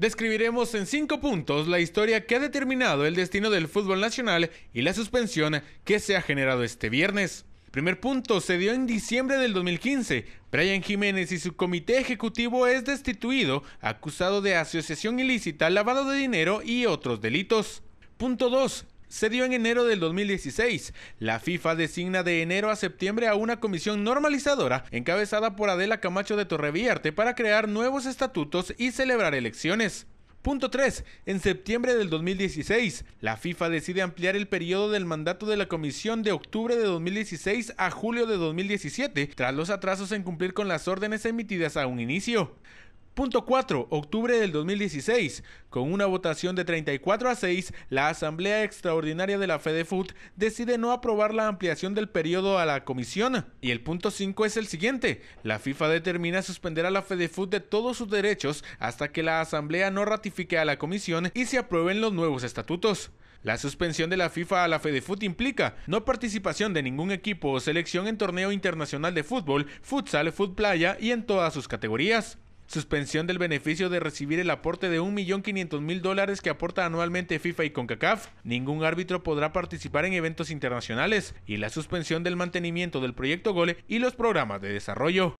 Describiremos en cinco puntos la historia que ha determinado el destino del fútbol nacional y la suspensión que se ha generado este viernes. Primer punto, se dio en diciembre del 2015. Brian Jiménez y su comité ejecutivo es destituido, acusado de asociación ilícita, lavado de dinero y otros delitos. Punto 2 se dio en enero del 2016. La FIFA designa de enero a septiembre a una comisión normalizadora encabezada por Adela Camacho de Torreviarte para crear nuevos estatutos y celebrar elecciones. Punto 3. En septiembre del 2016, la FIFA decide ampliar el periodo del mandato de la comisión de octubre de 2016 a julio de 2017, tras los atrasos en cumplir con las órdenes emitidas a un inicio. Punto 4. octubre del 2016. Con una votación de 34 a 6, la Asamblea Extraordinaria de la foot decide no aprobar la ampliación del periodo a la comisión. Y el punto 5 es el siguiente. La FIFA determina suspender a la FedeFut de todos sus derechos hasta que la Asamblea no ratifique a la comisión y se aprueben los nuevos estatutos. La suspensión de la FIFA a la FedeFut implica no participación de ningún equipo o selección en torneo internacional de fútbol, futsal, foot playa y en todas sus categorías suspensión del beneficio de recibir el aporte de 1.500.000 dólares que aporta anualmente FIFA y CONCACAF, ningún árbitro podrá participar en eventos internacionales y la suspensión del mantenimiento del proyecto Gole y los programas de desarrollo.